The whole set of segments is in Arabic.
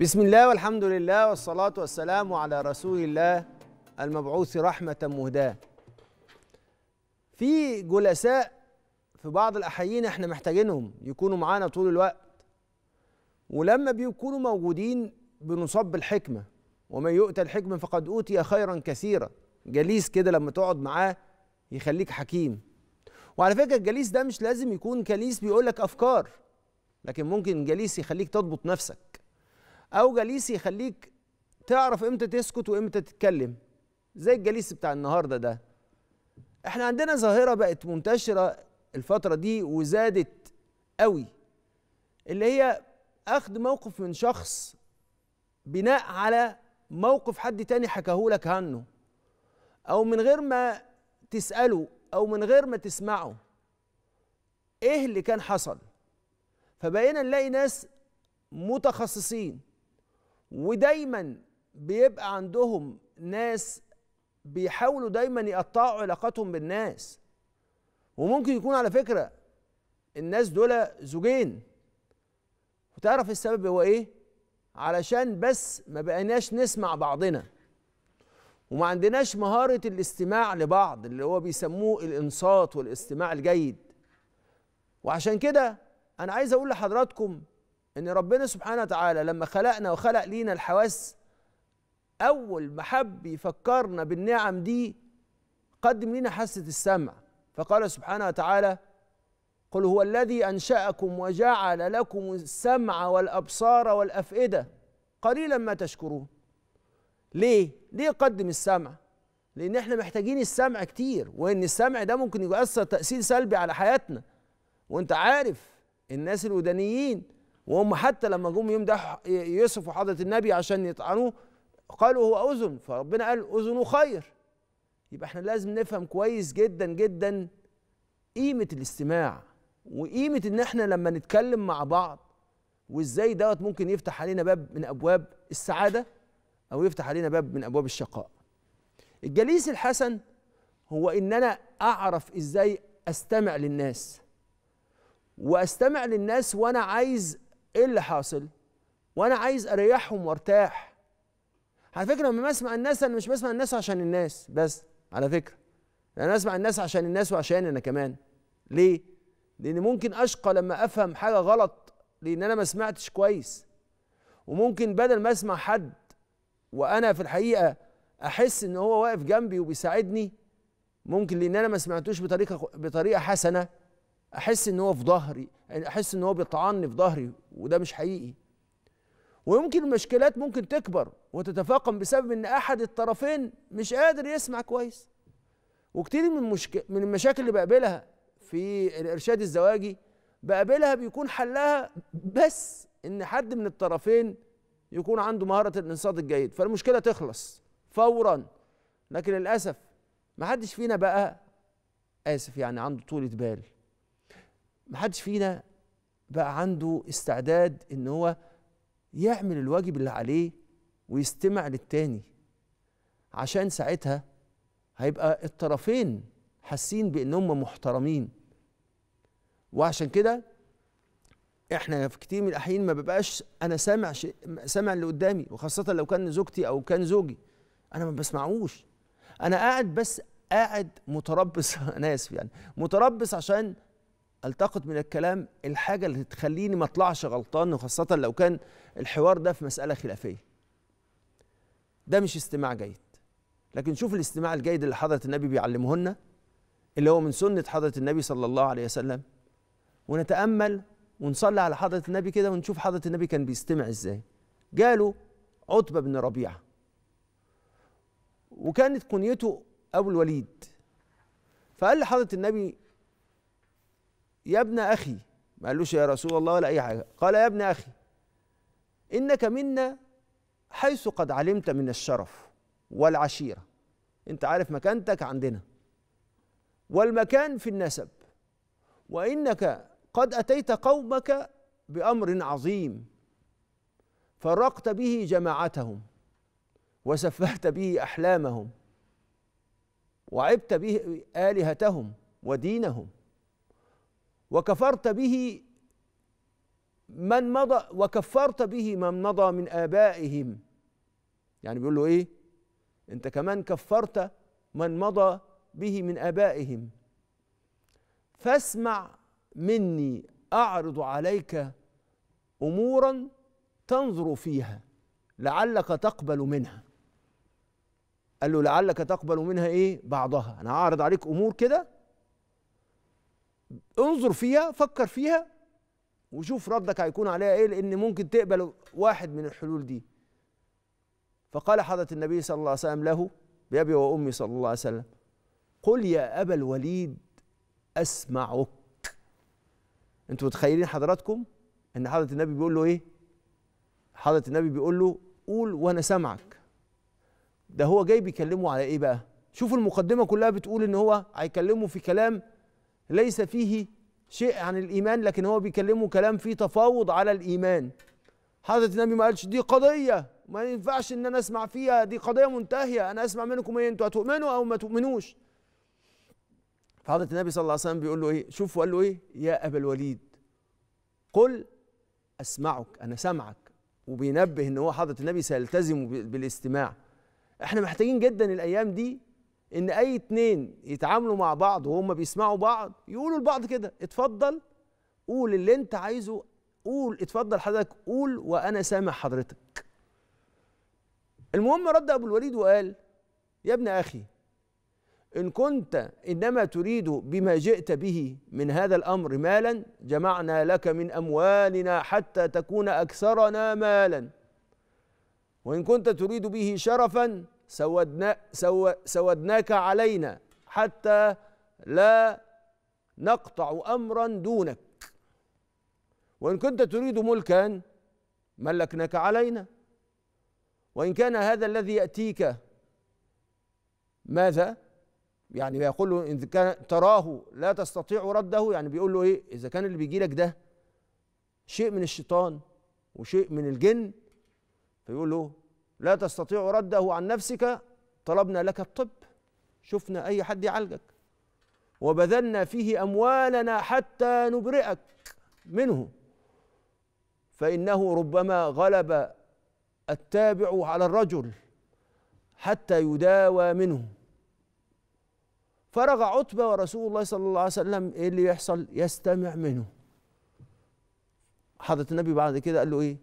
بسم الله والحمد لله والصلاة والسلام على رسول الله المبعوث رحمة مهداة في جلساء في بعض الأحيين احنا محتاجينهم يكونوا معانا طول الوقت ولما بيكونوا موجودين بنصب بالحكمة ومن يؤتى الحكمة فقد أوتي خيرا كثيرا جليس كده لما تقعد معاه يخليك حكيم وعلى فكرة الجليس ده مش لازم يكون جليس بيقولك أفكار لكن ممكن جليس يخليك تضبط نفسك او جليس يخليك تعرف امتى تسكت وامتى تتكلم زي الجليس بتاع النهارده ده احنا عندنا ظاهره بقت منتشره الفتره دي وزادت قوي اللي هي اخذ موقف من شخص بناء على موقف حد تاني حكاهولك عنه او من غير ما تساله او من غير ما تسمعه ايه اللي كان حصل فبقينا نلاقي ناس متخصصين ودايما بيبقى عندهم ناس بيحاولوا دايما يقطعوا علاقاتهم بالناس وممكن يكون على فكره الناس دول زوجين وتعرف السبب هو ايه علشان بس ما بقيناش نسمع بعضنا وما عندناش مهارة الاستماع لبعض اللي هو بيسموه الإنصات والاستماع الجيد وعشان كده أنا عايز أقول لحضراتكم ان ربنا سبحانه وتعالى لما خلقنا وخلق لينا الحواس اول ما حب يفكرنا بالنعم دي قدم لنا حاسه السمع فقال سبحانه وتعالى قل هو الذي انشاكم وجعل لكم السمع والابصار والافئده قليلا ما تشكرون ليه ليه قدم السمع لان احنا محتاجين السمع كتير وان السمع ده ممكن يؤثر تاثير سلبي على حياتنا وانت عارف الناس الودانيين وهم حتى لما جم يمدحوا يوسف وحضره النبي عشان يطعنوه قالوا هو اذن فربنا قال اذنه خير يبقى احنا لازم نفهم كويس جدا جدا قيمه الاستماع وقيمه ان احنا لما نتكلم مع بعض وازاي دوت ممكن يفتح علينا باب من ابواب السعاده او يفتح علينا باب من ابواب الشقاء الجليس الحسن هو ان انا اعرف ازاي استمع للناس واستمع للناس وانا عايز ايه اللي حاصل وانا عايز اريحهم وارتاح على فكره لما بسمع الناس انا مش بسمع الناس عشان الناس بس على فكره انا بسمع الناس عشان الناس وعشان انا كمان ليه لان ممكن اشقى لما افهم حاجه غلط لان انا ما سمعتش كويس وممكن بدل ما اسمع حد وانا في الحقيقه احس ان هو واقف جنبي وبيساعدني ممكن لان انا ما سمعتوش بطريقه بطريقه حسنه احس ان هو في ظهري يعني احس ان هو بيطعني في ظهري وده مش حقيقي ويمكن المشكلات ممكن تكبر وتتفاقم بسبب ان احد الطرفين مش قادر يسمع كويس وكتير من مشك... من المشاكل اللي بقابلها في الارشاد الزواجي بقابلها بيكون حلها بس ان حد من الطرفين يكون عنده مهاره الانصات الجيد فالمشكله تخلص فورا لكن للاسف ما حدش فينا بقى اسف يعني عنده طولة بال ما حدش فينا بقى عنده استعداد ان هو يعمل الواجب اللي عليه ويستمع للتاني عشان ساعتها هيبقى الطرفين حاسين بانهم محترمين وعشان كده احنا في كتير من الاحيان ما ببقاش انا سامع شيء سامع اللي قدامي وخاصه لو كان زوجتي او كان زوجي انا ما بسمعوش انا قاعد بس قاعد متربص انا اسف يعني متربص عشان التقط من الكلام الحاجه اللي تخليني ما اطلعش غلطان وخاصه لو كان الحوار ده في مساله خلافيه ده مش استماع جيد لكن شوف الاستماع الجيد اللي حضره النبي بيعلمه لنا اللي هو من سنه حضره النبي صلى الله عليه وسلم ونتامل ونصلي على حضره النبي كده ونشوف حضره النبي كان بيستمع ازاي جاله عتبه بن ربيعه وكانت كنيته ابو الوليد فقال لحضره النبي يا ابن أخي ما قالوش يا رسول الله ولا أي حاجة قال يا ابن أخي إنك منا حيث قد علمت من الشرف والعشيرة أنت عارف مكانتك عندنا والمكان في النسب وإنك قد أتيت قومك بأمر عظيم فرقت به جماعتهم وسفهت به أحلامهم وعبت به آلهتهم ودينهم وكفرت به من مضى وكفرت به من مضى من آبائهم يعني بيقول له إيه أنت كمان كفرت من مضى به من آبائهم فاسمع مني أعرض عليك أمورا تنظر فيها لعلك تقبل منها قال له لعلك تقبل منها إيه بعضها أنا هعرض عليك أمور كده انظر فيها فكر فيها وشوف ردك هيكون عليها ايه لان ممكن تقبل واحد من الحلول دي فقال حضرة النبي صلى الله عليه وسلم له بأبي وأمي صلى الله عليه وسلم قل يا أبا الوليد أسمعك أنتوا متخيلين حضراتكم أن حضرة النبي بيقول له إيه حضرة النبي بيقول له قول وأنا سامعك ده هو جاي بيكلمه على إيه بقى شوفوا المقدمة كلها بتقول إن هو هيكلمه في كلام ليس فيه شيء عن الإيمان لكن هو بيكلمه كلام فيه تفاوض على الإيمان حضرة النبي ما قالش دي قضية ما ينفعش إن أنا أسمع فيها دي قضية منتهية أنا أسمع منكم إيه أنتوا هتؤمنوا أو ما تؤمنوش فحضرة النبي صلى الله عليه وسلم بيقول له إيه شوف وقال له إيه يا أبا الوليد قل أسمعك أنا سامعك وبينبه إن هو حضرة النبي سيلتزم بالاستماع احنا محتاجين جدا الايام دي ان اي اتنين يتعاملوا مع بعض وهم بيسمعوا بعض يقولوا لبعض كده اتفضل قول اللي انت عايزه قول اتفضل حضرتك قول وانا سامع حضرتك المهم رد ابو الوليد وقال يا ابن اخي ان كنت انما تريد بما جئت به من هذا الامر مالا جمعنا لك من اموالنا حتى تكون اكثرنا مالا وان كنت تريد به شرفا سودنا سو سودناك علينا حتى لا نقطع امرا دونك وان كنت تريد ملكا ملكناك علينا وان كان هذا الذي ياتيك ماذا يعني بيقول له ان كان تراه لا تستطيع رده يعني بيقول له إيه إذا كان اللي بيجي لك ده شيء من الشيطان وشيء من الجن فيقول له لا تستطيع رده عن نفسك طلبنا لك الطب شفنا أي حد يعالجك وبذلنا فيه أموالنا حتى نبرئك منه فإنه ربما غلب التابع على الرجل حتى يداوى منه فرغ عتبة ورسول الله صلى الله عليه وسلم إيه اللي يحصل يستمع منه حضرة النبي بعد كده قال له إيه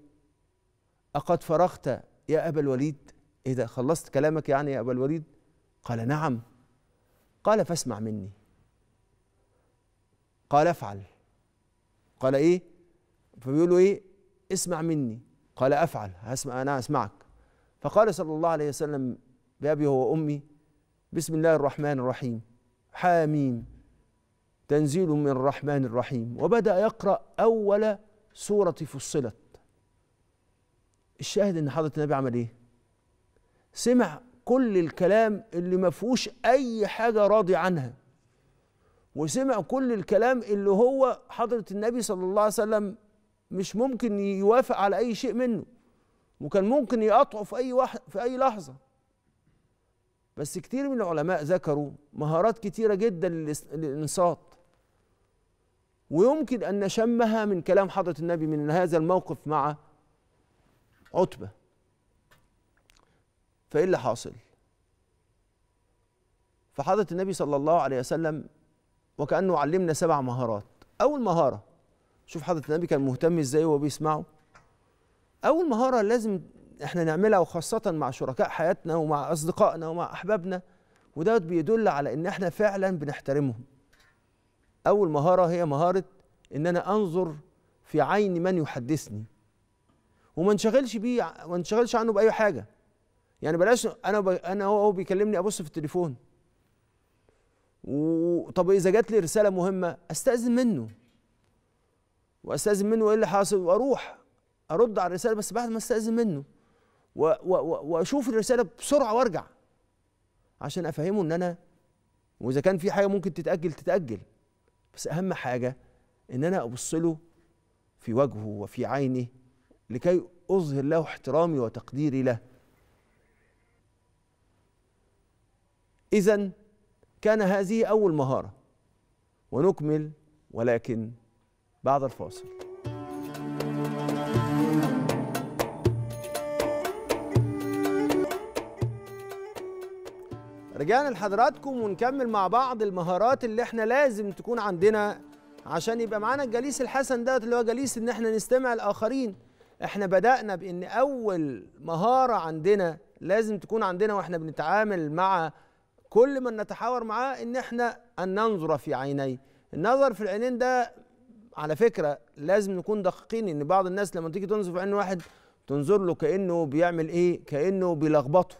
أقد فرغت يا أبا الوليد إيه ده خلصت كلامك يعني يا أبا الوليد قال نعم قال فاسمع مني قال افعل قال ايه فبيقول له ايه اسمع مني قال افعل هسمع انا اسمعك فقال صلى الله عليه وسلم بابي وامي بسم الله الرحمن الرحيم حاميم تنزيل من الرحمن الرحيم وبدا يقرا اول سوره فصلت الشاهد ان حضره النبي عمل ايه سمع كل الكلام اللي ما فيهوش اي حاجه راضي عنها وسمع كل الكلام اللي هو حضره النبي صلى الله عليه وسلم مش ممكن يوافق على اي شيء منه وكان ممكن يقطعه في اي واحد في اي لحظه بس كتير من العلماء ذكروا مهارات كتيره جدا للانصات ويمكن ان نشمها من كلام حضره النبي من هذا الموقف مع عتبة فإيه اللي حاصل فحضرة النبي صلى الله عليه وسلم وكأنه علمنا سبع مهارات أول مهارة شوف حضرة النبي كان مهتم إزاي وهو بيسمعه أول مهارة لازم إحنا نعملها وخاصة مع شركاء حياتنا ومع أصدقائنا ومع أحبابنا ودوت بيدل على إن إحنا فعلا بنحترمهم أول مهارة هي مهارة إن أنا أنظر في عين من يحدثني وما انشغلش بيه ما انشغلش عنه باي حاجه يعني بلاش انا ب... انا هو بيكلمني ابص في التليفون وطب اذا جات لي رساله مهمه استاذن منه واستاذن منه ايه اللي حاصل واروح ارد على الرساله بس بعد ما استاذن منه و... و... واشوف الرساله بسرعه وارجع عشان افهمه ان انا واذا كان في حاجه ممكن تتاجل تتاجل بس اهم حاجه ان انا ابص له في وجهه وفي عينه لكي أظهر له احترامي وتقديري له إذا كان هذه أول مهارة ونكمل ولكن بعد الفاصل رجعنا لحضراتكم ونكمل مع بعض المهارات اللي احنا لازم تكون عندنا عشان يبقى معانا الجليس الحسن ده اللي هو جليس ان احنا نستمع الاخرين احنا بدأنا بأن أول مهارة عندنا لازم تكون عندنا واحنا بنتعامل مع كل من نتحاور معاه ان احنا ان ننظر في عينيه النظر في العينين ده على فكره لازم نكون دقيقين ان بعض الناس لما تيجي تنظر في عين واحد تنظر له كانه بيعمل ايه كانه بيلخبطه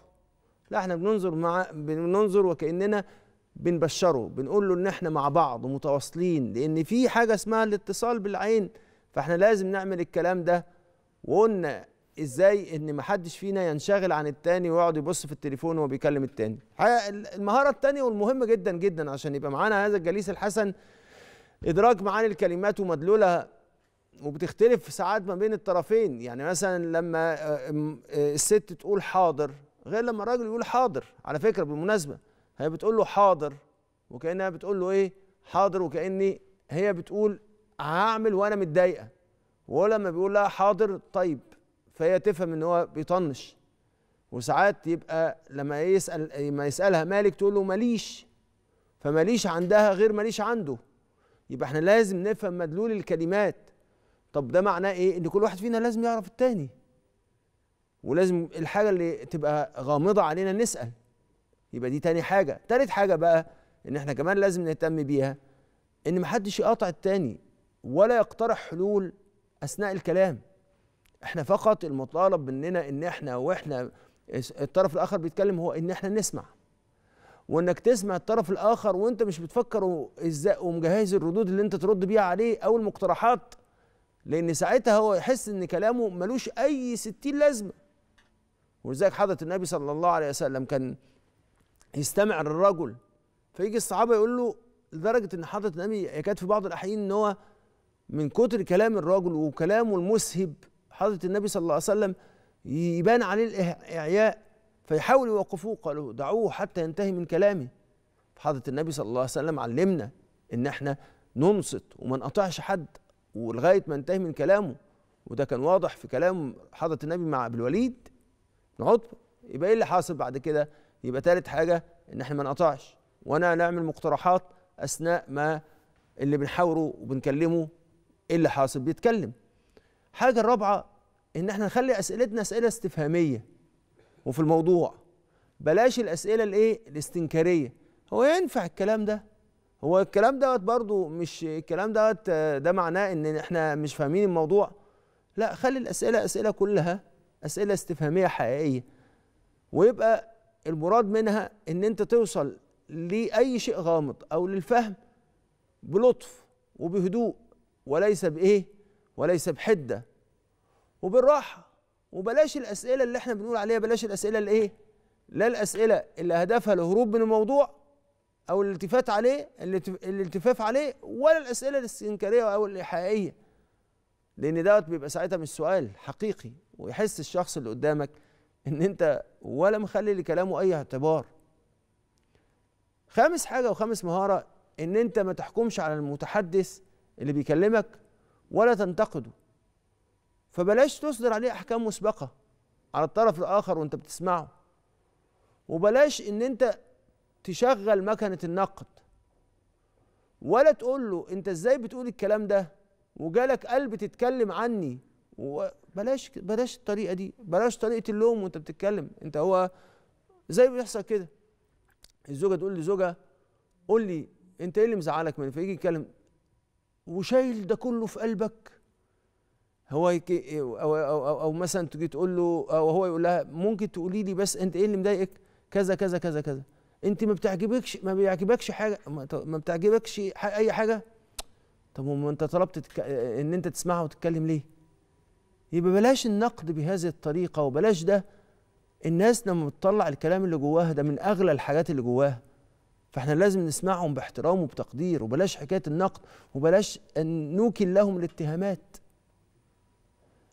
لا احنا بننظر مع بننظر وكاننا بنبشره بنقول له ان احنا مع بعض ومتواصلين لان في حاجه اسمها الاتصال بالعين فاحنا لازم نعمل الكلام ده وقلنا ازاي ان محدش فينا ينشغل عن التاني ويقعد يبص في التليفون وهو بيكلم التاني المهاره التانيه والمهمه جدا جدا عشان يبقى معانا هذا الجليس الحسن ادراك معاني الكلمات ومدلولها وبتختلف ساعات ما بين الطرفين يعني مثلا لما آه، آه، الست تقول حاضر غير لما الراجل يقول حاضر على فكره بالمناسبه هي بتقول له حاضر وكانها بتقول له ايه حاضر وكاني هي بتقول هعمل وانا متضايقه وهو لما بيقول لها حاضر طيب فهي تفهم ان هو بيطنش وساعات يبقى لما يسال لما يسالها مالك تقول له ماليش فماليش عندها غير ماليش عنده يبقى احنا لازم نفهم مدلول الكلمات طب ده معناه ايه ان كل واحد فينا لازم يعرف التاني ولازم الحاجه اللي تبقى غامضه علينا نسال يبقى دي تاني حاجه تالت حاجه بقى ان احنا كمان لازم نهتم بيها ان محدش يقاطع التاني ولا يقترح حلول اثناء الكلام احنا فقط المطالب مننا ان احنا واحنا الطرف الاخر بيتكلم هو ان احنا نسمع وانك تسمع الطرف الاخر وانت مش بتفكر ازاي ومجهز الردود اللي انت ترد بيها عليه او المقترحات لان ساعتها هو يحس ان كلامه ملوش اي ستين لازمه ولذلك حضرة النبي صلى الله عليه وسلم كان يستمع للرجل فيجي الصحابه يقول له لدرجه ان حضرة النبي يكاد في بعض الاحيان ان هو من كتر كلام الراجل وكلامه المسهب حضرة النبي صلى الله عليه وسلم يبان عليه الإعياء فيحاولوا يوقفوه قالوا دعوه حتى ينتهي من كلامه حضرة النبي صلى الله عليه وسلم علمنا إن إحنا ننصت وما نقطعش حد ولغاية ما ننتهي من كلامه وده كان واضح في كلام حضرة النبي مع أبو الوليد بن عتبة يبقى إيه اللي حاصل بعد كده؟ يبقى تالت حاجة إن إحنا ما نقطعش وأنا نعمل مقترحات أثناء ما اللي بنحاوره وبنكلمه ايه اللي حاصل بيتكلم حاجه الرابعه ان احنا نخلي اسئلتنا اسئله استفهاميه وفي الموضوع بلاش الاسئله الايه الاستنكاريه هو ينفع الكلام ده هو الكلام دوت برضو مش الكلام دوت ده معناه ان احنا مش فاهمين الموضوع لا خلي الاسئله اسئله كلها اسئله استفهاميه حقيقيه ويبقى المراد منها ان انت توصل لاي شيء غامض او للفهم بلطف وبهدوء وليس بايه وليس بحده وبالراحه وبلاش الاسئله اللي احنا بنقول عليها بلاش الاسئله اللي ايه لا الاسئله اللي هدفها الهروب من الموضوع او الالتفات عليه الالتفاف عليه ولا الاسئله الاستنكاريه او الايحائيه لان دوت بيبقى ساعتها مش سؤال حقيقي ويحس الشخص اللي قدامك ان انت ولا مخلي لكلامه اي اعتبار خامس حاجه وخامس مهاره ان انت ما تحكمش على المتحدث اللي بيكلمك ولا تنتقده فبلاش تصدر عليه احكام مسبقه على الطرف الاخر وانت بتسمعه وبلاش ان انت تشغل مكنه النقد ولا تقول له انت ازاي بتقول الكلام ده وجالك قلب تتكلم عني وبلاش بلاش الطريقه دي بلاش طريقه اللوم وانت بتتكلم انت هو زي ما بيحصل كده الزوجه تقول لزوجها قول لي انت ايه اللي مزعلك مني فيجي يتكلم وشايل ده كله في قلبك هو أو, أو, أو, أو مثلا تجي تقول له أو هو يقول لها ممكن تقولي لي بس أنت إيه اللي مضايقك؟ كذا كذا كذا كذا أنت ما بتعجبكش ما بيعجبكش حاجة ما بتعجبكش أي حاجة طب وما أنت طلبت إن أنت تسمعها وتتكلم ليه؟ يبقى بلاش النقد بهذه الطريقة وبلاش ده الناس لما بتطلع الكلام اللي جواها ده من أغلى الحاجات اللي جواها فاحنا لازم نسمعهم باحترام وبتقدير وبلاش حكايه النقد وبلاش ان نوكل لهم الاتهامات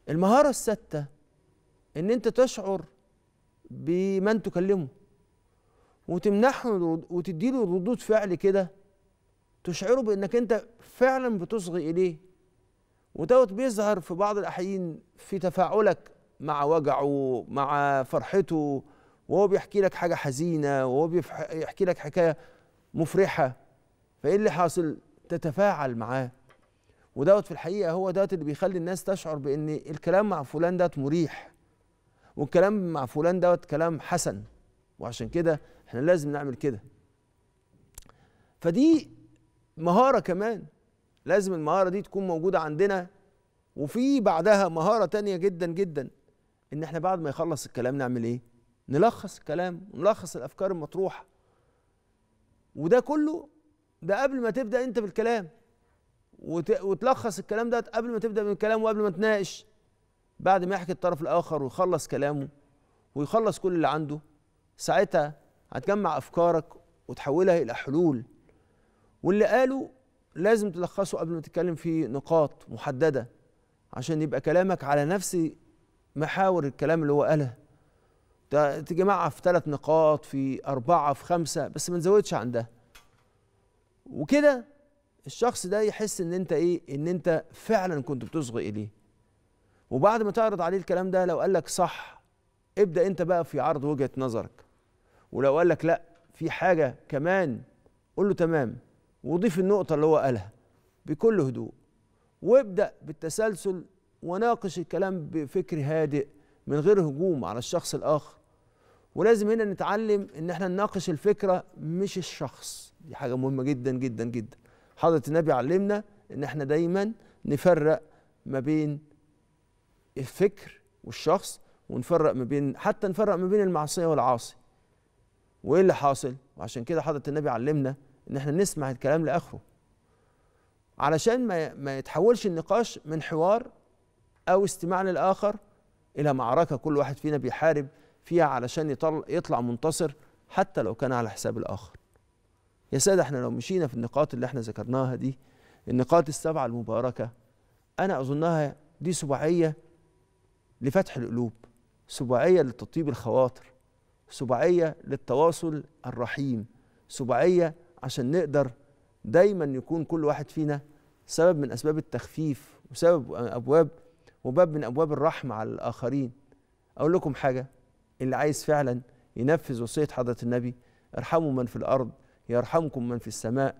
المهاره السادسه ان انت تشعر بمن تكلمه وتمنحه وتديله ردود فعل كده تشعره بانك انت فعلا بتصغي اليه ودوت بيظهر في بعض الاحيان في تفاعلك مع وجعه مع فرحته وهو بيحكي لك حاجه حزينه وهو بيحكي لك حكايه مفرحه فايه اللي حاصل تتفاعل معاه ودوت في الحقيقه هو دوت اللي بيخلي الناس تشعر بان الكلام مع فلان دوت مريح والكلام مع فلان دوت كلام حسن وعشان كده احنا لازم نعمل كده فدي مهاره كمان لازم المهاره دي تكون موجوده عندنا وفي بعدها مهاره تانية جدا جدا ان احنا بعد ما يخلص الكلام نعمل ايه نلخص الكلام ونلخص الافكار المطروحه وده كله ده قبل ما تبدا انت بالكلام وتلخص الكلام ده قبل ما تبدا بالكلام وقبل ما تناقش بعد ما يحكي الطرف الاخر ويخلص كلامه ويخلص كل اللي عنده ساعتها هتجمع افكارك وتحولها الى حلول واللي قاله لازم تلخصه قبل ما تتكلم في نقاط محدده عشان يبقى كلامك على نفس محاور الكلام اللي هو قالها تجمع في ثلاث نقاط في أربعة في خمسة بس ما تزودش عن ده وكده الشخص ده يحس ان انت ايه ان انت فعلا كنت بتصغي اليه وبعد ما تعرض عليه الكلام ده لو قال لك صح ابدا انت بقى في عرض وجهه نظرك ولو قال لك لا في حاجه كمان قول له تمام وضيف النقطه اللي هو قالها بكل هدوء وابدا بالتسلسل وناقش الكلام بفكر هادئ من غير هجوم على الشخص الاخر ولازم هنا نتعلم ان احنا نناقش الفكره مش الشخص دي حاجه مهمه جدا جدا جدا حضره النبي علمنا ان احنا دايما نفرق ما بين الفكر والشخص ونفرق ما بين حتى نفرق ما بين المعصيه والعاصي وايه اللي حاصل وعشان كده حضره النبي علمنا ان احنا نسمع الكلام لاخره علشان ما ما يتحولش النقاش من حوار او استماع للاخر الى معركه كل واحد فينا بيحارب فيها علشان يطلع, يطلع منتصر حتى لو كان على حساب الآخر يا سادة احنا لو مشينا في النقاط اللي احنا ذكرناها دي النقاط السبعة المباركة أنا أظنها دي سباعية لفتح القلوب سباعية لتطيب الخواطر سباعية للتواصل الرحيم سباعية عشان نقدر دايما يكون كل واحد فينا سبب من أسباب التخفيف وسبب أبواب وباب من أبواب الرحمة على الآخرين أقول لكم حاجة اللي عايز فعلا ينفذ وصية حضرة النبي ارحموا من في الأرض يرحمكم من في السماء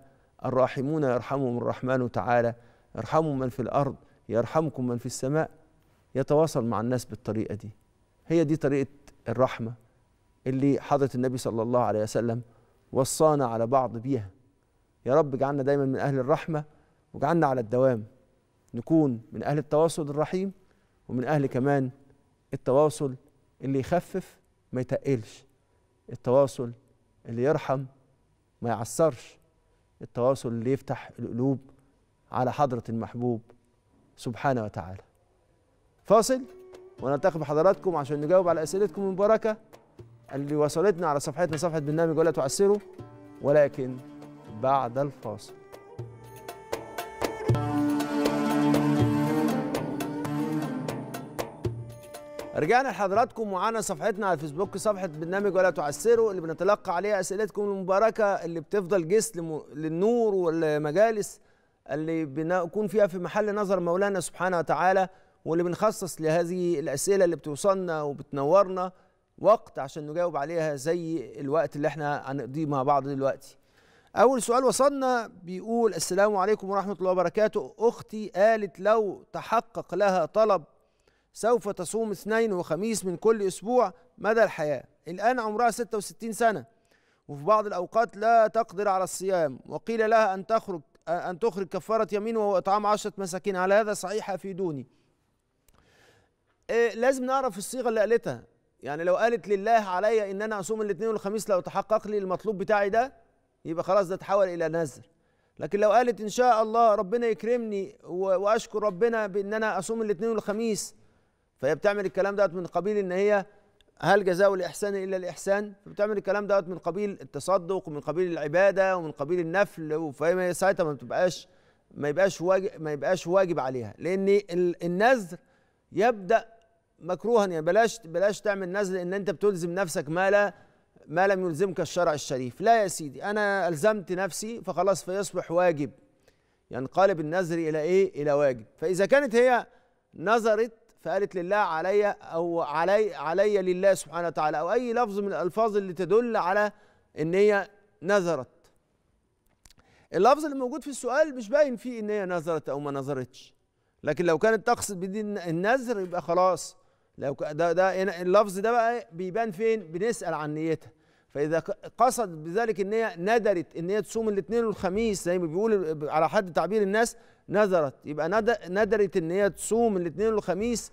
الراحمون يرحمهم الرحمن تعالى ارحموا من في الأرض يرحمكم من في السماء يتواصل مع الناس بالطريقة دي هي دي طريقة الرحمة اللي حضرة النبي صلى الله عليه وسلم وصانا على بعض بيها يا رب اجعلنا دايما من أهل الرحمة وجعلنا على الدوام نكون من أهل التواصل الرحيم ومن أهل كمان التواصل اللي يخفف ما يتقلش التواصل اللي يرحم ما يعسرش التواصل اللي يفتح القلوب على حضرة المحبوب سبحانه وتعالى فاصل ونلتقي بحضراتكم عشان نجاوب على أسئلتكم المباركة اللي وصلتنا على صفحتنا صفحة برنامج ولا تعسروا ولكن بعد الفاصل رجعنا لحضراتكم معانا صفحتنا على الفيسبوك صفحه برنامج ولا تعسروا اللي بنتلقى عليها اسئلتكم المباركه اللي بتفضل جس للنور والمجالس اللي بنكون فيها في محل نظر مولانا سبحانه وتعالى واللي بنخصص لهذه الاسئله اللي بتوصلنا وبتنورنا وقت عشان نجاوب عليها زي الوقت اللي احنا هنقضيه مع بعض دلوقتي. اول سؤال وصلنا بيقول السلام عليكم ورحمه الله وبركاته اختي قالت لو تحقق لها طلب سوف تصوم اثنين وخميس من كل أسبوع مدى الحياة الآن عمرها 66 سنة وفي بعض الأوقات لا تقدر على الصيام وقيل لها أن تخرج أن تخرج كفارة يمين وهو إطعام عشرة مساكين على هذا صحيح أفيدوني إيه لازم نعرف الصيغة اللي قالتها يعني لو قالت لله عليا إن أنا أصوم الاثنين والخميس لو تحقق لي المطلوب بتاعي ده يبقى خلاص ده تحول إلى نذر لكن لو قالت إن شاء الله ربنا يكرمني وأشكر ربنا بإن أنا أصوم الاثنين والخميس فهي بتعمل الكلام دوت من قبيل ان هي هل جزاء الاحسان الا الاحسان فبتعمل الكلام دوت من قبيل التصدق ومن قبيل العباده ومن قبيل النفل فهي ساعتها ما بتبقاش ما يبقاش واجب ما يبقاش واجب عليها لان النذر يبدا مكروها يعني بلاش بلاش تعمل نذر ان انت بتلزم نفسك ما لا ما لم يلزمك الشرع الشريف لا يا سيدي انا الزمت نفسي فخلاص فيصبح واجب ينقلب يعني النذر الى ايه الى واجب فاذا كانت هي نذرت فقالت لله علي او علي علي لله سبحانه وتعالى او اي لفظ من الالفاظ اللي تدل على ان هي نذرت اللفظ اللي موجود في السؤال مش باين فيه ان هي نذرت او ما نذرتش لكن لو كانت تقصد بدي النذر يبقى خلاص لو ده ده اللفظ ده بقى بيبان فين بنسال عن نيتها فاذا قصد بذلك ان هي ندرت ان هي تصوم الاثنين والخميس زي ما بيقول على حد تعبير الناس نذرت يبقى ندرت ان هي تصوم الاثنين والخميس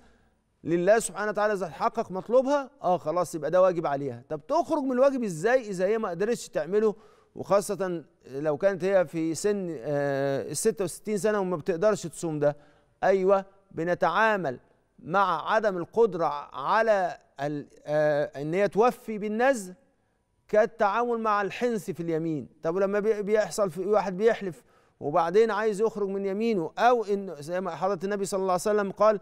لله سبحانه وتعالى اذا حقق مطلوبها اه خلاص يبقى ده واجب عليها طب تخرج من الواجب ازاي اذا هي ما قدرتش تعمله وخاصه لو كانت هي في سن آه، ال 66 سنه وما بتقدرش تصوم ده ايوه بنتعامل مع عدم القدره على آه، ان هي توفي بالنذر كالتعامل مع الحنس في اليمين طب ولما بيحصل في واحد بيحلف وبعدين عايز يخرج من يمينه او ان زي ما حضره النبي صلى الله عليه وسلم قال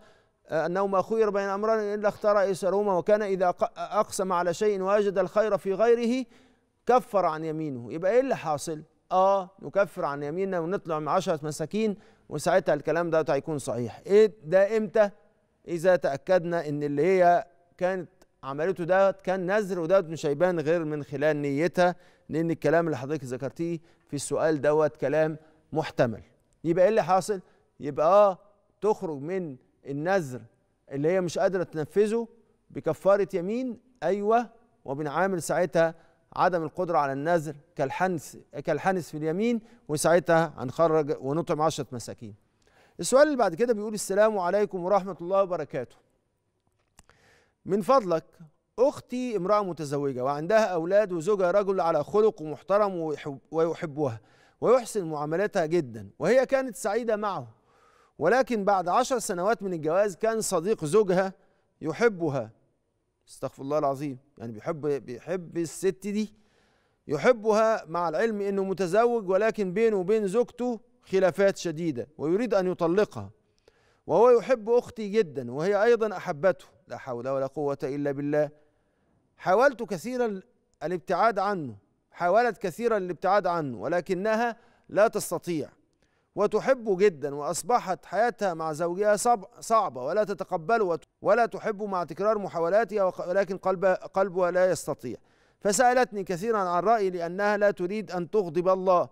آه، انه ما خير بين امرين الا اختار ايسرهما وكان اذا اقسم على شيء وجد الخير في غيره كفر عن يمينه يبقى ايه اللي حاصل اه نكفر عن يميننا ونطلع من عشرة مساكين وساعتها الكلام ده هيكون صحيح ايه ده امتى اذا تاكدنا ان اللي هي كانت عملته ده كان نذر وده مش هيبان غير من خلال نيتها لان الكلام اللي حضرتك ذكرتيه في السؤال دوت كلام محتمل يبقى ايه اللي حاصل يبقى اه تخرج من النذر اللي هي مش قادره تنفذه بكفاره يمين ايوه وبنعامل ساعتها عدم القدره على النذر كالحنس كالحنس في اليمين وساعتها هنخرج ونطعم عشرة مساكين السؤال اللي بعد كده بيقول السلام عليكم ورحمه الله وبركاته من فضلك أختي امرأة متزوجة وعندها أولاد وزوجها رجل على خلق ومحترم ويحبها ويحسن معاملتها جدا وهي كانت سعيدة معه ولكن بعد عشر سنوات من الجواز كان صديق زوجها يحبها استغفر الله العظيم يعني بيحب بيحب الست دي يحبها مع العلم انه متزوج ولكن بينه وبين زوجته خلافات شديده ويريد ان يطلقها وهو يحب اختي جدا وهي ايضا احبته لا حول ولا قوة إلا بالله حاولت كثيرا الابتعاد عنه حاولت كثيرا الابتعاد عنه ولكنها لا تستطيع وتحبه جدا وأصبحت حياتها مع زوجها صعبة ولا تتقبله ولا تحبه مع تكرار محاولاتها ولكن قلبها قلبها لا يستطيع فسألتني كثيرا عن رأيي لأنها لا تريد أن تغضب الله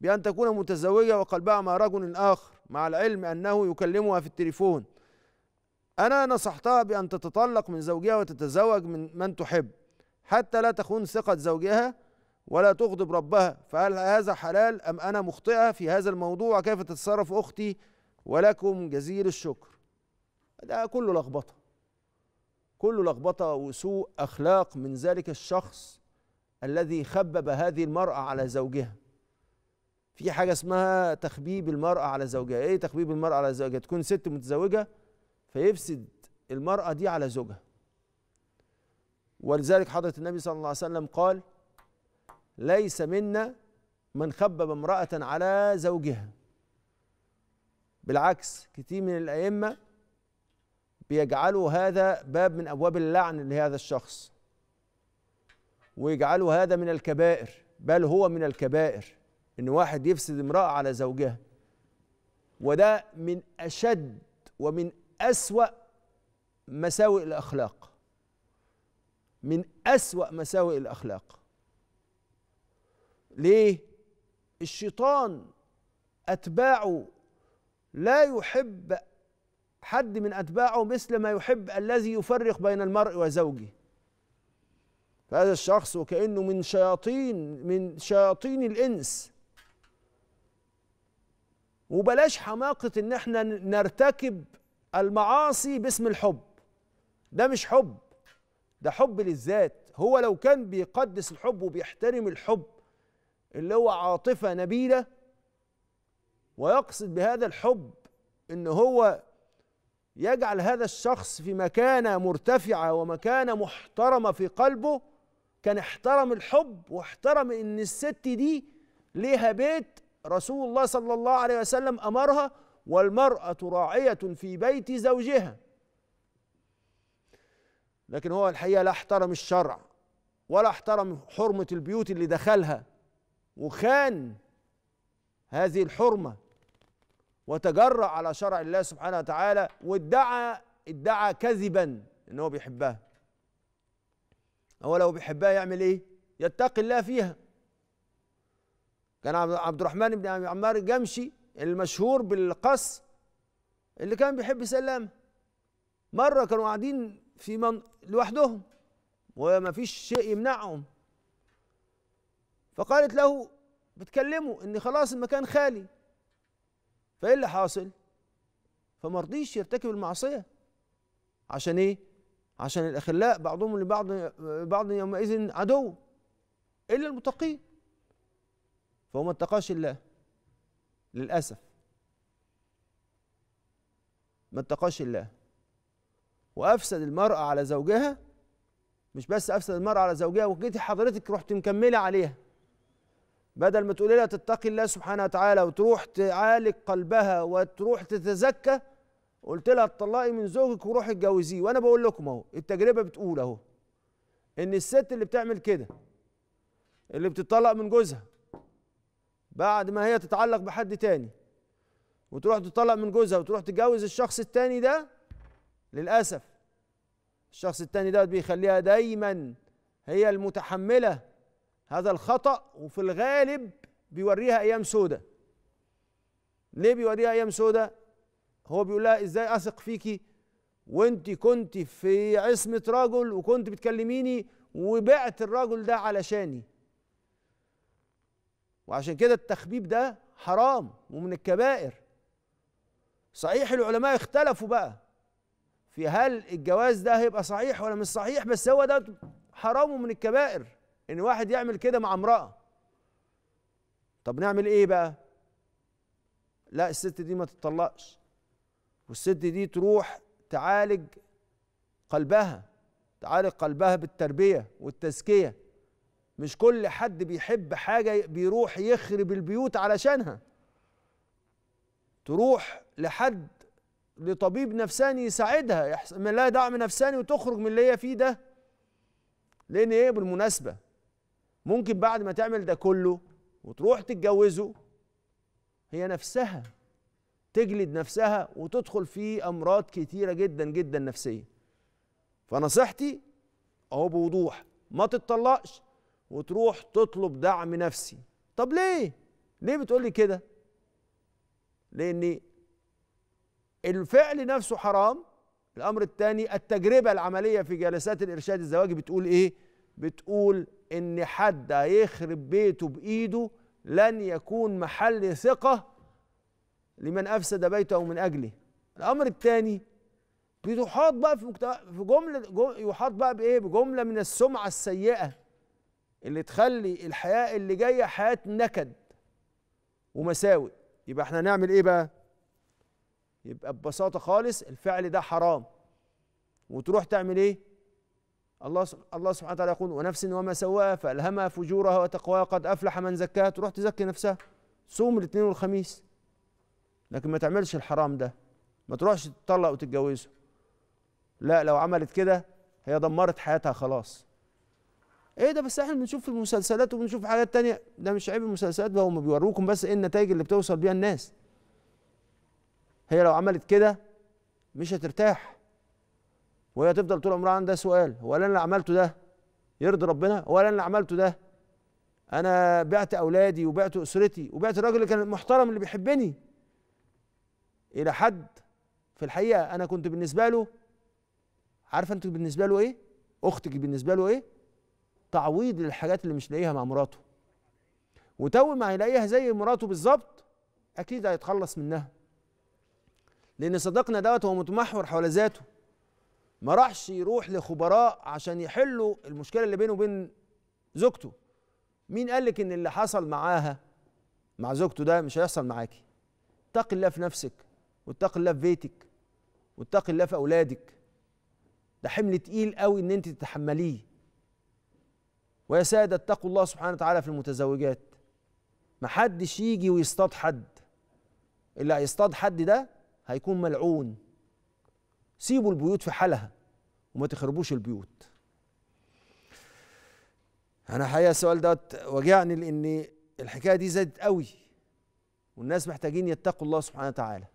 بأن تكون متزوجة وقلبها مع رجل آخر مع العلم أنه يكلمها في التليفون أنا نصحتها بأن تتطلق من زوجها وتتزوج من من تحب حتى لا تخون ثقة زوجها ولا تغضب ربها فهل هذا حلال أم أنا مخطئة في هذا الموضوع كيف تتصرف أختي ولكم جزيل الشكر ده كله لخبطة كله لخبطة وسوء أخلاق من ذلك الشخص الذي خبب هذه المرأة على زوجها في حاجة اسمها تخبيب المرأة على زوجها ايه تخبيب المرأة على زوجها تكون ست متزوجة فيفسد المرأة دي على زوجها ولذلك حضرة النبي صلى الله عليه وسلم قال ليس منا من خبب امرأة على زوجها بالعكس كثير من الأئمة بيجعلوا هذا باب من أبواب اللعن لهذا الشخص ويجعلوا هذا من الكبائر بل هو من الكبائر إن واحد يفسد امرأة على زوجها وده من أشد ومن أسوأ مساوئ الأخلاق من أسوأ مساوئ الأخلاق ليه؟ الشيطان أتباعه لا يحب حد من أتباعه مثل ما يحب الذي يفرق بين المرء وزوجه فهذا الشخص وكأنه من شياطين من شياطين الإنس وبلاش حماقة إن احنا نرتكب المعاصي باسم الحب ده مش حب ده حب للذات هو لو كان بيقدس الحب وبيحترم الحب اللي هو عاطفة نبيلة ويقصد بهذا الحب ان هو يجعل هذا الشخص في مكانة مرتفعة ومكانة محترمة في قلبه كان احترم الحب واحترم ان الست دي ليها بيت رسول الله صلى الله عليه وسلم امرها والمرأة راعية في بيت زوجها لكن هو الحقيقة لا احترم الشرع ولا احترم حرمة البيوت اللي دخلها وخان هذه الحرمة وتجرأ على شرع الله سبحانه وتعالى وادعى ادعى كذبا ان هو بيحبها هو لو بيحبها يعمل ايه يتقي الله فيها كان عبد الرحمن بن عمار الجمشي المشهور بالقص اللي كان بيحب يسلم مره كانوا قاعدين في من لوحدهم وما فيش شيء يمنعهم فقالت له بتكلمه ان خلاص المكان خالي فايه اللي حاصل فما رضيش يرتكب المعصيه عشان ايه عشان الاخلاء بعضهم لبعض بعض يومئذ عدو الا المتقين فهو ما اتقاش الله للأسف ما اتقاش الله وأفسد المرأة على زوجها مش بس أفسد المرأة على زوجها وجيتي حضرتك رحت مكملة عليها بدل ما تقولي لها تتقي الله سبحانه وتعالى وتروح تعالج قلبها وتروح تتزكى قلت لها اتطلقي من زوجك وروحي اتجوزيه وانا بقول لكم اهو التجربه بتقول اهو ان الست اللي بتعمل كده اللي بتطلق من جوزها بعد ما هي تتعلق بحد تاني وتروح تطلق من جوزها وتروح تتجوز الشخص التاني ده للأسف الشخص التاني ده بيخليها دايما هي المتحملة هذا الخطأ وفي الغالب بيوريها أيام سودة ليه بيوريها أيام سودة هو بيقول لها إزاي أثق فيكي وانت كنت في عصمة رجل وكنت بتكلميني وبعت الرجل ده علشاني وعشان كده التخبيب ده حرام ومن الكبائر صحيح العلماء اختلفوا بقى في هل الجواز ده هيبقى صحيح ولا مش صحيح بس هو ده حرام ومن الكبائر ان واحد يعمل كده مع امراه طب نعمل ايه بقى لا الست دي ما تطلقش والست دي تروح تعالج قلبها تعالج قلبها بالتربيه والتزكيه مش كل حد بيحب حاجة بيروح يخرب البيوت علشانها تروح لحد لطبيب نفساني يساعدها يحسن من لها دعم نفساني وتخرج من اللي هي فيه ده لان ايه بالمناسبة ممكن بعد ما تعمل ده كله وتروح تتجوزه هي نفسها تجلد نفسها وتدخل في امراض كتيرة جدا جدا نفسية فنصيحتي اهو بوضوح ما تتطلقش وتروح تطلب دعم نفسي طب ليه ليه بتقول لي كده لان الفعل نفسه حرام الامر الثاني التجربه العمليه في جلسات الارشاد الزواجي بتقول ايه بتقول ان حد هيخرب بيته بايده لن يكون محل ثقه لمن افسد بيته من اجله الامر الثاني بيحاط بقى في, مجتمع في جمله يحاط بقى بايه بجمله من السمعه السيئه اللي تخلي الحياه اللي جايه حياه نكد ومساوئ يبقى احنا هنعمل ايه بقى يبقى ببساطه خالص الفعل ده حرام وتروح تعمل ايه الله الله سبحانه وتعالى يقول ونفس وما سواها فالهمها فجورها وتقواها قد افلح من زكاها تروح تزكي نفسها صوم الاثنين والخميس لكن ما تعملش الحرام ده ما تروحش تطلق وتتجوزه لا لو عملت كده هي دمرت حياتها خلاص ايه ده بس احنا بنشوف في المسلسلات وبنشوف حاجات تانية ده مش عيب المسلسلات ده هم بيوروكم بس ايه النتائج اللي بتوصل بيها الناس هي لو عملت كده مش هترتاح وهي تفضل طول عمرها عندها سؤال هو انا اللي عملته ده يرضي ربنا هو انا اللي عملته ده انا بعت اولادي وبعت اسرتي وبعت الراجل اللي كان محترم اللي بيحبني الى حد في الحقيقه انا كنت بالنسبه له عارفه انت بالنسبه له ايه اختك بالنسبه له ايه تعويض للحاجات اللي مش لاقيها مع مراته وتو ما هيلاقيها زي مراته بالظبط اكيد هيتخلص منها لان صديقنا دوت هو متمحور حول ذاته ما راحش يروح لخبراء عشان يحلوا المشكله اللي بينه وبين زوجته مين قال لك ان اللي حصل معاها مع زوجته ده مش هيحصل معاكي اتقي الله في نفسك واتقي الله في بيتك واتقي الله في اولادك ده حمل تقيل قوي ان انت تتحمليه ويا سادة اتقوا الله سبحانه وتعالى في المتزوجات محدش يجي ويصطاد حد اللي هيصطاد حد ده هيكون ملعون سيبوا البيوت في حالها وما تخربوش البيوت انا حقيقه السؤال دوت وجعني لان الحكايه دي زادت قوي والناس محتاجين يتقوا الله سبحانه وتعالى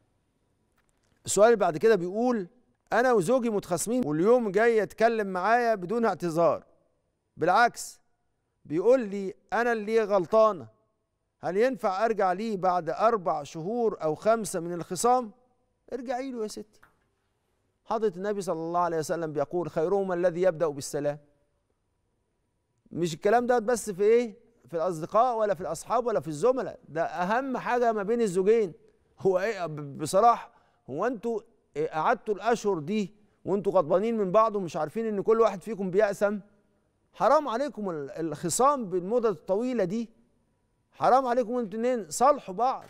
السؤال اللي بعد كده بيقول انا وزوجي متخاصمين واليوم جاي يتكلم معايا بدون اعتذار بالعكس بيقول لي أنا اللي غلطانة هل ينفع أرجع ليه بعد أربع شهور أو خمسة من الخصام؟ ارجعي له يا ستي حضرة النبي صلى الله عليه وسلم بيقول خيرهما الذي يبدأ بالسلام مش الكلام ده بس في ايه في الاصدقاء ولا في الاصحاب ولا في الزملاء ده اهم حاجه ما بين الزوجين هو ايه بصراحه هو انتوا إيه؟ قعدتوا الاشهر دي وانتوا غضبانين من بعض ومش عارفين ان كل واحد فيكم بيقسم حرام عليكم الخصام بالمدة الطويلة دي حرام عليكم انتوا الاتنين صالحوا بعض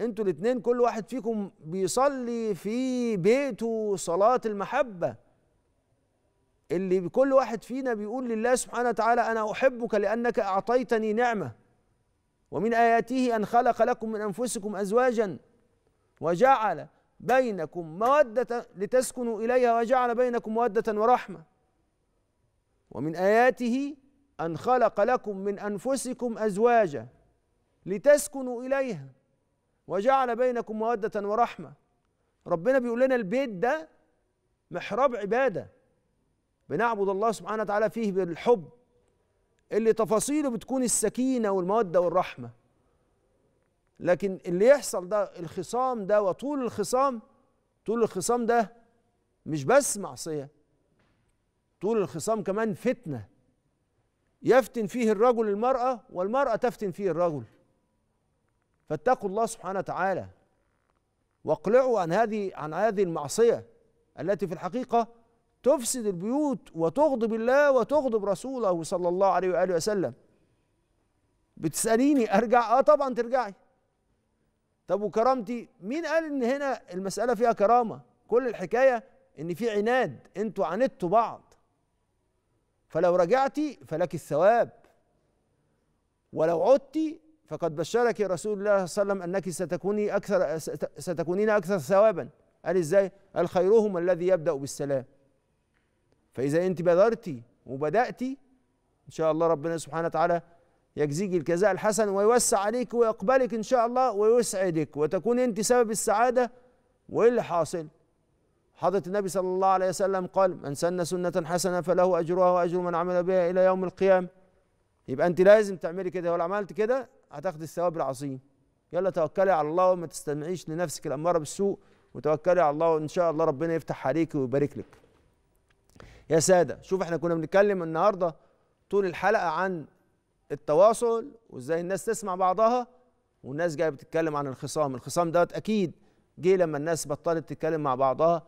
انتوا الاتنين كل واحد فيكم بيصلي في بيته صلاة المحبة اللي كل واحد فينا بيقول لله سبحانه وتعالى أنا أحبك لأنك أعطيتني نعمة ومن آياته أن خلق لكم من أنفسكم أزواجا وجعل بينكم مودة لتسكنوا إليها وجعل بينكم مودة ورحمة ومن آياته أن خلق لكم من أنفسكم أزواجا لتسكنوا إليها وجعل بينكم مودة ورحمة ربنا بيقول لنا البيت ده محراب عبادة بنعبد الله سبحانه وتعالى فيه بالحب اللي تفاصيله بتكون السكينة والمودة والرحمة لكن اللي يحصل ده الخصام ده وطول الخصام طول الخصام ده مش بس معصية طول الخصام كمان فتنة يفتن فيه الرجل المرأة والمرأة تفتن فيه الرجل فاتقوا الله سبحانه وتعالى واقلعوا عن هذه عن هذه المعصية التي في الحقيقة تفسد البيوت وتغضب الله وتغضب رسوله صلى الله عليه وآله وسلم بتسأليني أرجع آه طبعا ترجعي طب وكرامتي مين قال ان هنا المسألة فيها كرامة كل الحكاية ان في عناد انتوا عاندتوا بعض فلو رجعت فلك الثواب ولو عدت فقد بشرك رسول الله صلى الله عليه وسلم انك ستكوني اكثر ستكونين اكثر ثوابا قال ازاي؟ قال خيرهم الذي يبدا بالسلام فاذا انت بادرتي وبداتي ان شاء الله ربنا سبحانه وتعالى يجزيك الجزاء الحسن ويوسع عليك ويقبلك ان شاء الله ويسعدك وتكون انت سبب السعاده وايه اللي حاصل؟ حضرة النبي صلى الله عليه وسلم قال من سن سنة حسنة فله أجرها وأجر من عمل بها إلى يوم القيامة يبقى أنت لازم تعملي كده ولو عملت كده هتاخد الثواب العظيم يلا توكلي على الله وما تستمعيش لنفسك الأمارة بالسوء وتوكلي على الله وإن شاء الله ربنا يفتح عليك ويبارك لك يا سادة شوف احنا كنا بنتكلم النهاردة طول الحلقة عن التواصل وازاي الناس تسمع بعضها والناس جايه بتتكلم عن الخصام الخصام دوت اكيد جه لما الناس بطلت تتكلم مع بعضها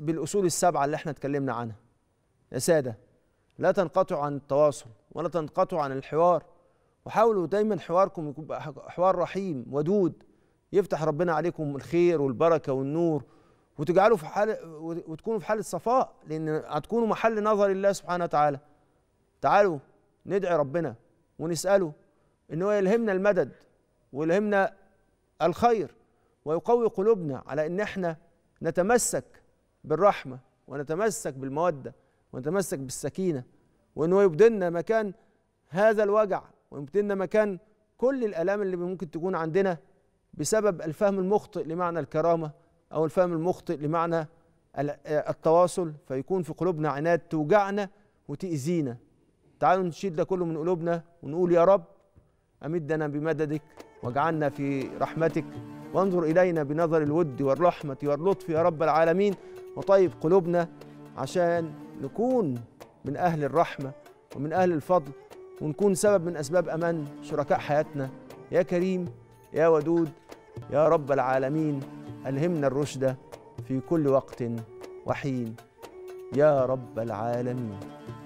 بالاصول السبعه اللي احنا اتكلمنا عنها يا ساده لا تنقطعوا عن التواصل ولا تنقطعوا عن الحوار وحاولوا دايما حواركم يكون حوار رحيم ودود يفتح ربنا عليكم الخير والبركه والنور وتجعلوا في حال وتكونوا في حاله صفاء لان هتكونوا محل نظر الله سبحانه وتعالى تعالوا ندعي ربنا ونساله ان هو يلهمنا المدد ويلهمنا الخير ويقوي قلوبنا على ان احنا نتمسك بالرحمه ونتمسك بالموده ونتمسك بالسكينه وانه يبدلنا مكان هذا الوجع ويبدلنا مكان كل الالام اللي ممكن تكون عندنا بسبب الفهم المخطئ لمعنى الكرامه او الفهم المخطئ لمعنى التواصل فيكون في قلوبنا عناد توجعنا وتاذينا تعالوا نشيل ده كله من قلوبنا ونقول يا رب امدنا بمددك واجعلنا في رحمتك وانظر الينا بنظر الود والرحمه واللطف يا رب العالمين وطيب قلوبنا عشان نكون من أهل الرحمة ومن أهل الفضل ونكون سبب من أسباب أمان شركاء حياتنا يا كريم يا ودود يا رب العالمين ألهمنا الرشد في كل وقت وحين يا رب العالمين